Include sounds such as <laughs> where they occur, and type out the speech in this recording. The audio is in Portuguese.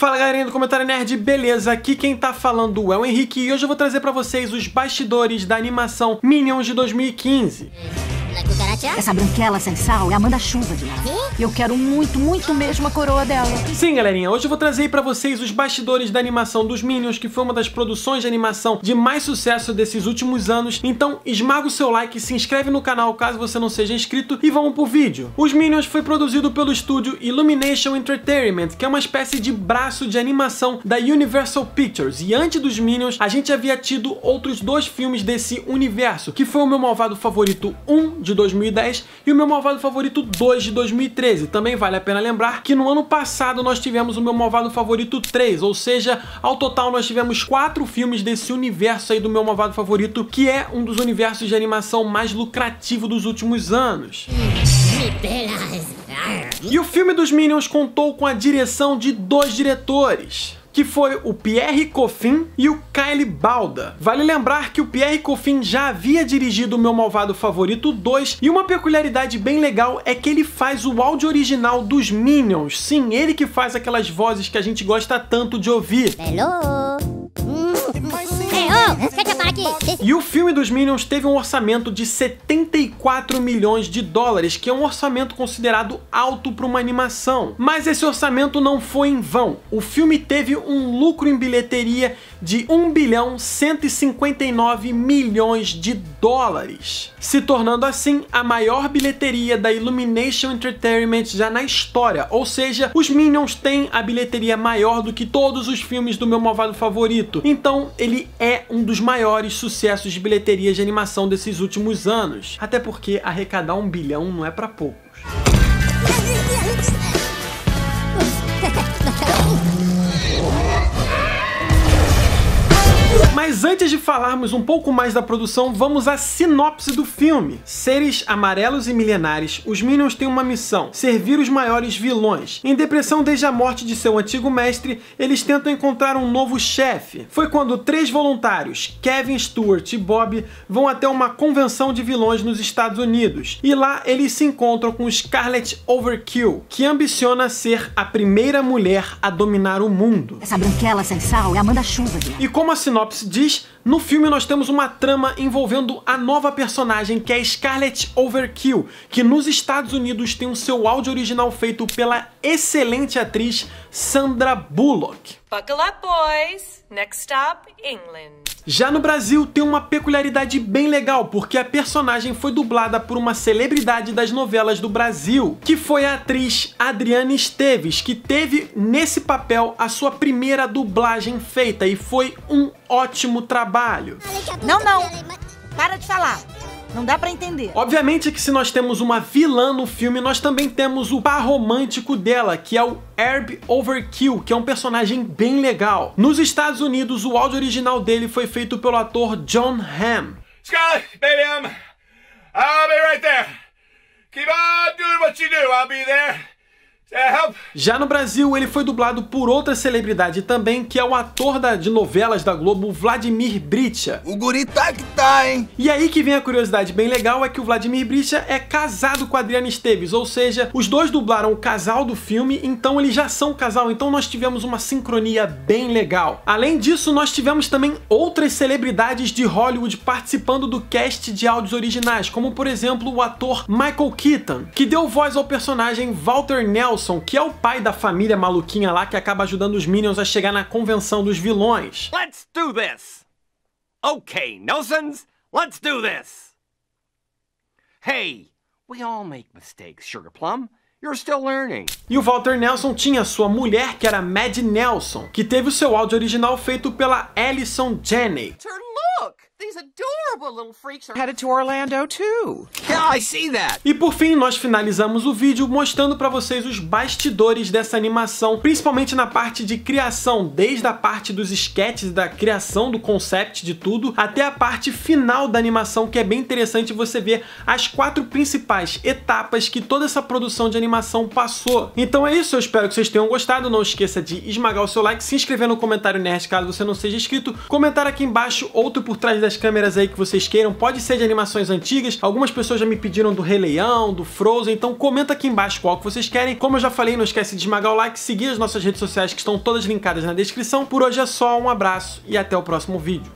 Fala galerinha do Comentário Nerd, beleza? Aqui quem tá falando é o Henrique e hoje eu vou trazer pra vocês os bastidores da animação Minions de 2015. Essa branquela sem sal é a manda-chuva de lá. E eu quero muito, muito mesmo a coroa dela. Sim, galerinha, hoje eu vou trazer para pra vocês os bastidores da animação dos Minions, que foi uma das produções de animação de mais sucesso desses últimos anos. Então, esmaga o seu like, se inscreve no canal caso você não seja inscrito e vamos pro vídeo. Os Minions foi produzido pelo estúdio Illumination Entertainment, que é uma espécie de braço de animação da Universal Pictures. E antes dos Minions, a gente havia tido outros dois filmes desse universo, que foi o meu malvado favorito 1 de 2010 e o meu malvado favorito 2 de 2013. Também vale a pena lembrar que no ano passado nós tivemos o meu malvado favorito 3, ou seja, ao total nós tivemos quatro filmes desse universo aí do meu malvado favorito, que é um dos universos de animação mais lucrativo dos últimos anos. E o filme dos Minions contou com a direção de dois diretores que foi o Pierre Coffin e o Kyle Balda. Vale lembrar que o Pierre Coffin já havia dirigido O Meu Malvado Favorito 2, e uma peculiaridade bem legal é que ele faz o áudio original dos Minions. Sim, ele que faz aquelas vozes que a gente gosta tanto de ouvir. Hello! Hum. Hey, oh, verdade. E o filme dos Minions teve um orçamento de 74 milhões de dólares, que é um orçamento considerado alto para uma animação. Mas esse orçamento não foi em vão. O filme teve um lucro em bilheteria de 1 bilhão 159 milhões de dólares, se tornando assim a maior bilheteria da Illumination Entertainment já na história, ou seja, os Minions têm a bilheteria maior do que todos os filmes do meu malvado favorito, então ele é um dos maiores maiores sucessos de bilheteria de animação desses últimos anos, até porque arrecadar um bilhão não é para poucos. <laughs> Mas antes de falarmos um pouco mais da produção, vamos à sinopse do filme. Seres amarelos e milenares, os Minions têm uma missão, servir os maiores vilões. Em depressão desde a morte de seu antigo mestre, eles tentam encontrar um novo chefe. Foi quando três voluntários, Kevin, Stewart e Bob, vão até uma convenção de vilões nos Estados Unidos. E lá eles se encontram com Scarlett Overkill, que ambiciona ser a primeira mulher a dominar o mundo. Essa branquela sem sal é a manda-chuva. E como a sinopse diz, no filme nós temos uma trama envolvendo a nova personagem que é Scarlett Overkill, que nos Estados Unidos tem o seu áudio original feito pela excelente atriz Sandra Bullock. Buckle up, boys. Next stop, England. Já no Brasil tem uma peculiaridade bem legal, porque a personagem foi dublada por uma celebridade das novelas do Brasil, que foi a atriz Adriana Esteves, que teve nesse papel a sua primeira dublagem feita e foi um ótimo trabalho. Não, não. Para de falar. Não dá para entender. Obviamente que se nós temos uma vilã no filme, nós também temos o par romântico dela, que é o Herb Overkill, que é um personagem bem legal. Nos Estados Unidos, o áudio original dele foi feito pelo ator John Hamm. Scarlett, baby, I'm... I'll be right there. Keep on doing what you do, I'll be there. É, já no Brasil, ele foi dublado por outra celebridade também, que é o ator da, de novelas da Globo, Vladimir Britcha. O guri tá que tá, hein? E aí que vem a curiosidade bem legal, é que o Vladimir Britcha é casado com a Adriana Esteves, ou seja, os dois dublaram o casal do filme, então eles já são casal, então nós tivemos uma sincronia bem legal. Além disso, nós tivemos também outras celebridades de Hollywood participando do cast de áudios originais, como por exemplo o ator Michael Keaton, que deu voz ao personagem Walter Nelson Johnson, que é o pai da família maluquinha lá que acaba ajudando os Minions a chegar na convenção dos vilões. Let's do this! Okay, Nelsons, let's do this! Hey, we all make mistakes, Sugar Plum. You're still learning. E o Walter Nelson tinha sua mulher, que era Mad Nelson, que teve o seu áudio original feito pela Alison Janney. Turtle These adorable little freaks are headed to Orlando too. Yeah, I see that. E por fim, nós finalizamos o vídeo mostrando para vocês os bastidores dessa animação, principalmente na parte de criação, desde a parte dos esquetes, da criação do concept de tudo, até a parte final da animação, que é bem interessante você ver as quatro principais etapas que toda essa produção de animação passou. Então é isso, eu espero que vocês tenham gostado. Não esqueça de esmagar o seu like, se inscrever no comentário nerd caso você não seja inscrito, comentar aqui embaixo outro por trás da das câmeras aí que vocês queiram. Pode ser de animações antigas. Algumas pessoas já me pediram do Rei Leão, do Frozen. Então comenta aqui embaixo qual que vocês querem. Como eu já falei, não esquece de esmagar o like, seguir as nossas redes sociais que estão todas linkadas na descrição. Por hoje é só, um abraço e até o próximo vídeo.